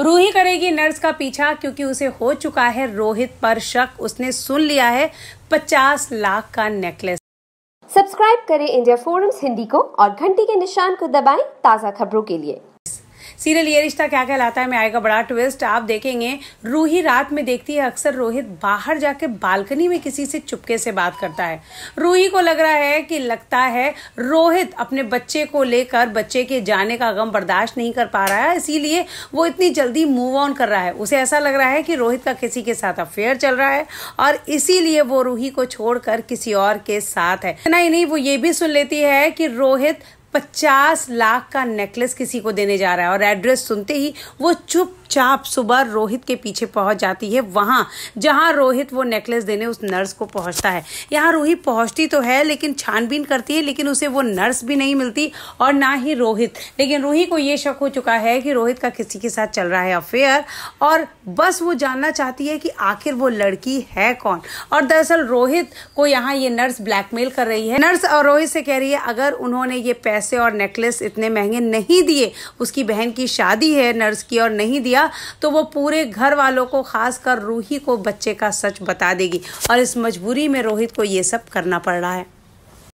रूही करेगी नर्स का पीछा क्योंकि उसे हो चुका है रोहित पर शक उसने सुन लिया है पचास लाख का नेकलेस सब्सक्राइब करें इंडिया फोरम्स हिंदी को और घंटी के निशान को दबाएं ताज़ा खबरों के लिए सीरियल ये रिश्ता क्या कहलाता है मैं आएगा बड़ा ट्विस्ट आप देखेंगे रूही रात में देखती है अक्सर रोहित बाहर जाके बालकनी में किसी से चुपके से बात करता है रूही को लग रहा है कि लगता है रोहित अपने बच्चे को लेकर बच्चे के जाने का गम बर्दाश्त नहीं कर पा रहा है इसीलिए वो इतनी जल्दी मूव ऑन कर रहा है उसे ऐसा लग रहा है कि रोहित का किसी के साथ अफेयर चल रहा है और इसीलिए वो रूही को छोड़कर किसी और के साथ है नहीं नहीं वो ये भी सुन लेती है कि रोहित पचास लाख का नेकलेस किसी को देने जा रहा है और एड्रेस सुनते ही वो चुपचाप सुबह रोहित के पीछे पहुंच जाती है वहाँ जहाँ रोहित वो नेकलेस देने उस नर्स को पहुंचता है यहाँ रोहित पहुंचती तो है लेकिन छानबीन करती है लेकिन उसे वो नर्स भी नहीं मिलती और ना ही रोहित लेकिन रोहित को ये शक हो चुका है कि रोहित का किसी के साथ चल रहा है अफेयर और बस वो जानना चाहती है कि आखिर वो लड़की है कौन और दरअसल रोहित को यहाँ ये नर्स ब्लैकमेल कर रही है नर्स और रोहित से कह रही है अगर उन्होंने ये पैसा पैसे और नेकलेस इतने महंगे नहीं दिए उसकी बहन की शादी है नर्स की और नहीं दिया तो वो पूरे घर वालों को खासकर रूही को बच्चे का सच बता देगी और इस मजबूरी में रोहित को ये सब करना पड़ रहा है